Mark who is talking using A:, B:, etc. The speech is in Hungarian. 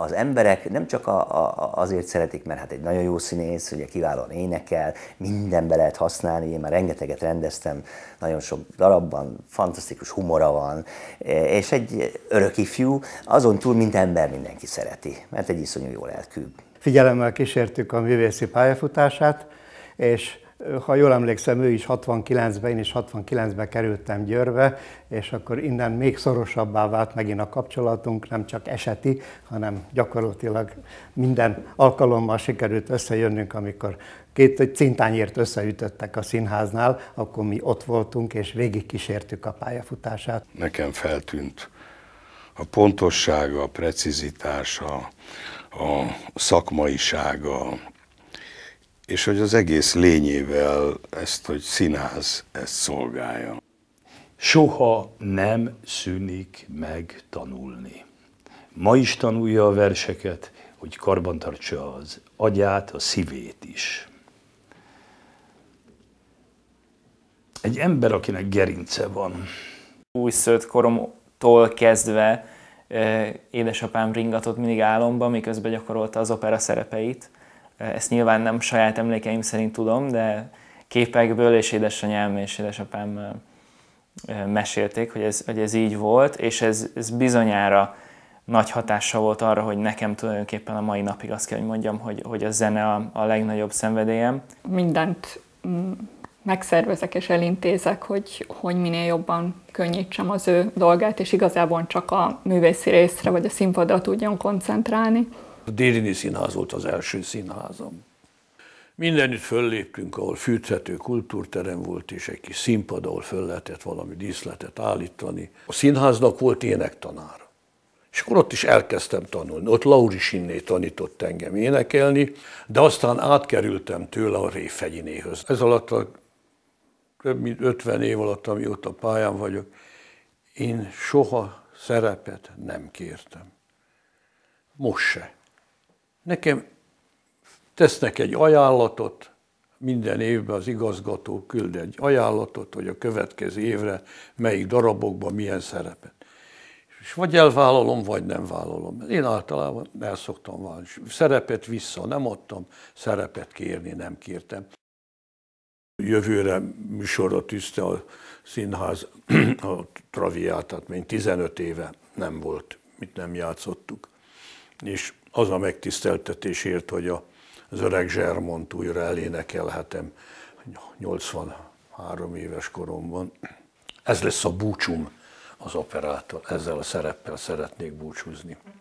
A: az emberek nem csak a, a,
B: azért szeretik, mert hát egy nagyon jó színész, ugye kiválóan énekel, mindenbe lehet használni, én már rengeteget rendeztem, nagyon sok darabban, fantasztikus humora van, e, és egy örök ifjú, azon túl, mint ember mindenki szereti, mert egy iszonyú jó lelkű. Figyelemmel kísértük a művészi pályafutását, és ha jól emlékszem, ő is 69-ben, én is 69-ben kerültem Győrbe, és akkor innen még szorosabbá vált megint a kapcsolatunk, nem csak eseti, hanem gyakorlatilag minden alkalommal sikerült összejönnünk, amikor két cintányért összeütöttek a színháznál, akkor mi ott voltunk, és végig kísértük a pályafutását.
C: Nekem feltűnt a pontossága, a precizitása, a szakmaisága, és hogy az egész lényével ezt, hogy színház, ezt szolgálja. Soha nem szűnik meg tanulni. Ma is tanulja a verseket, hogy karbantartsa az agyát, a szívét is. Egy ember, akinek gerince van.
A: Újszőtt koromtól kezdve eh, édesapám ringatott mindig álomba, miközben gyakorolta az opera szerepeit ezt nyilván nem saját emlékeim szerint tudom, de képekből és édesanyám és édesapám mesélték, hogy ez, hogy ez így volt, és ez, ez bizonyára nagy hatása volt arra, hogy nekem tulajdonképpen a mai napig azt kell, hogy mondjam, hogy, hogy a zene a, a legnagyobb szenvedélyem. Mindent mm, megszervezek és elintézek, hogy, hogy minél jobban könnyítsem az ő dolgát, és igazából csak a művészi részre vagy a színpadra tudjon koncentrálni.
C: A Dérini Színház volt az első színházam. Mindenütt fölléptünk, ahol fűthető kultúrterem volt, és egy kis színpad, ahol föl lehetett valami díszletet állítani. A színháznak volt énektanár. És akkor ott is elkezdtem tanulni. Ott Lauri Sinné tanított engem énekelni, de aztán átkerültem tőle a Réfegyinéhöz. Ez alatt a több mint 50 év alatt, amióta pályán vagyok, én soha szerepet nem kértem. Most se. Nekem tesznek egy ajánlatot, minden évben az igazgató küld egy ajánlatot, hogy a következő évre melyik darabokban milyen szerepet. És vagy elvállalom, vagy nem vállalom. Én általában el szoktam válni. Szerepet vissza nem adtam, szerepet kérni nem kértem. Jövőre műsorra tűzte a színház a traviátát, mint 15 éve nem volt, mit nem játszottuk. És az a megtiszteltetésért, hogy a, az öreg Zsermont újra elénekelhetem 83 éves koromban. Ez lesz a búcsúm az operától,
A: ezzel a szereppel szeretnék búcsúzni.